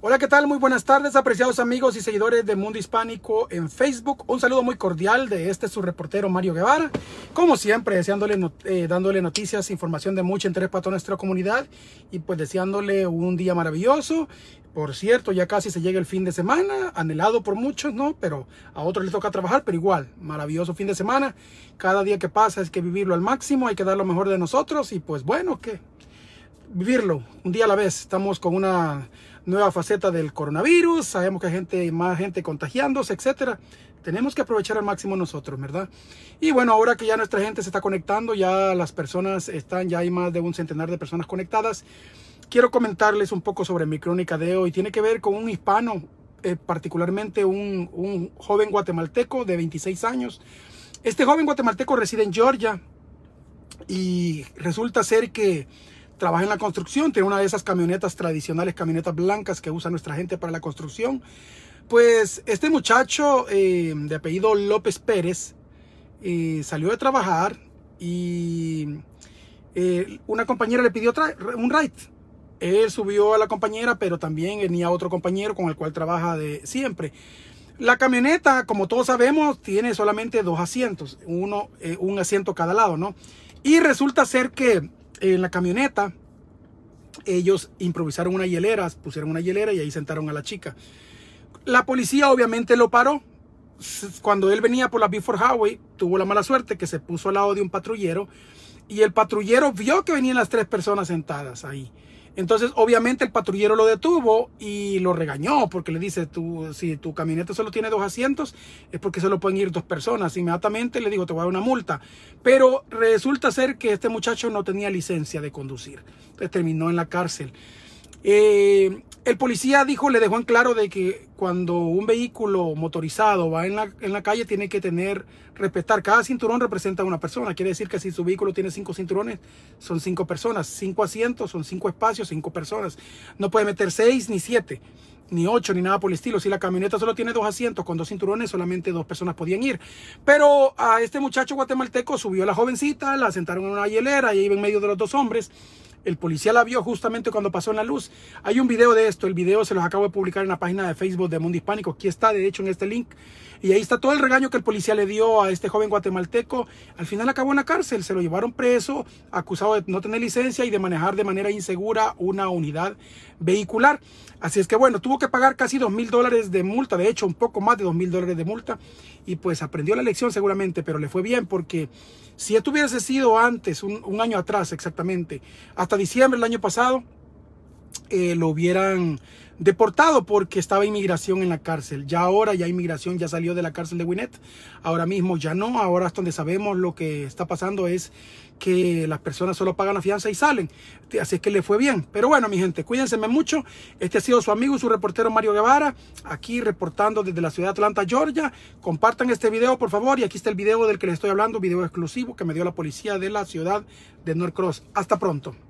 Hola, ¿qué tal? Muy buenas tardes, apreciados amigos y seguidores de Mundo Hispánico en Facebook. Un saludo muy cordial de este su reportero Mario Guevara. Como siempre, deseándole, eh, dándole noticias, información de mucho interés para toda nuestra comunidad y pues deseándole un día maravilloso. Por cierto, ya casi se llega el fin de semana, anhelado por muchos, ¿no? Pero a otros les toca trabajar, pero igual, maravilloso fin de semana. Cada día que pasa es que vivirlo al máximo, hay que dar lo mejor de nosotros y pues bueno, ¿qué? vivirlo un día a la vez. Estamos con una nueva faceta del coronavirus, sabemos que hay gente, más gente contagiándose, etcétera. Tenemos que aprovechar al máximo nosotros, ¿verdad? Y bueno, ahora que ya nuestra gente se está conectando, ya las personas están, ya hay más de un centenar de personas conectadas. Quiero comentarles un poco sobre mi crónica de hoy. Tiene que ver con un hispano, eh, particularmente un, un joven guatemalteco de 26 años. Este joven guatemalteco reside en Georgia y resulta ser que trabaja en la construcción, tiene una de esas camionetas tradicionales, camionetas blancas que usa nuestra gente para la construcción. Pues este muchacho eh, de apellido López Pérez eh, salió de trabajar y eh, una compañera le pidió un ride. Él subió a la compañera, pero también tenía otro compañero con el cual trabaja de siempre. La camioneta, como todos sabemos, tiene solamente dos asientos, uno, un asiento cada lado, ¿no? Y resulta ser que en la camioneta, ellos improvisaron una hielera pusieron una hielera y ahí sentaron a la chica. La policía obviamente lo paró. Cuando él venía por la Before Highway, tuvo la mala suerte que se puso al lado de un patrullero y el patrullero vio que venían las tres personas sentadas ahí. Entonces, obviamente, el patrullero lo detuvo y lo regañó porque le dice, tú, si tu camioneta solo tiene dos asientos, es porque solo pueden ir dos personas. Inmediatamente le digo, te voy a dar una multa. Pero resulta ser que este muchacho no tenía licencia de conducir. Entonces terminó en la cárcel. Eh, el policía dijo, le dejó en claro de que cuando un vehículo motorizado va en la, calle tiene que tener, respetar, cada cinturón representa a una persona. Quiere decir que si su vehículo tiene cinco cinturones, son cinco personas. Cinco asientos, son cinco espacios, cinco personas. No puede meter seis ni siete ni ocho, ni nada por el estilo. Si la camioneta solo tiene dos asientos con dos cinturones, solamente dos personas podían ir. Pero a este muchacho guatemalteco subió la jovencita, la sentaron en una hielera y iba en medio de los dos hombres. El policía la vio justamente cuando pasó en la luz. Hay un video de esto. El video se los acabo de publicar en la página de Facebook de Mundo Hispánico. Aquí está, de hecho, en este link. Y ahí está todo el regaño que el policía le dio a este joven guatemalteco. Al final acabó en la cárcel. Se lo llevaron preso, acusado de no tener licencia y de manejar de manera insegura una unidad vehicular. Así es que bueno, tuvo que pagar casi dos mil dólares de multa. De hecho, un poco más de dos mil dólares de multa. Y pues aprendió la lección seguramente, pero le fue bien porque si esto hubiese sido antes, un, año atrás exactamente, a hasta diciembre del año pasado, eh, lo hubieran deportado porque estaba inmigración en la cárcel. Ya ahora, ya inmigración ya salió de la cárcel de Winnet. Ahora mismo ya no. Ahora hasta donde sabemos lo que está pasando es que las personas solo pagan la fianza y salen. Así que le fue bien. Pero bueno, mi gente, cuídense mucho. Este ha sido su amigo y su reportero Mario Guevara, aquí reportando desde la ciudad de Atlanta, Georgia. Compartan este video, por favor. Y aquí está el video del que les estoy hablando, video exclusivo que me dio la policía de la ciudad de North Cross, Hasta pronto.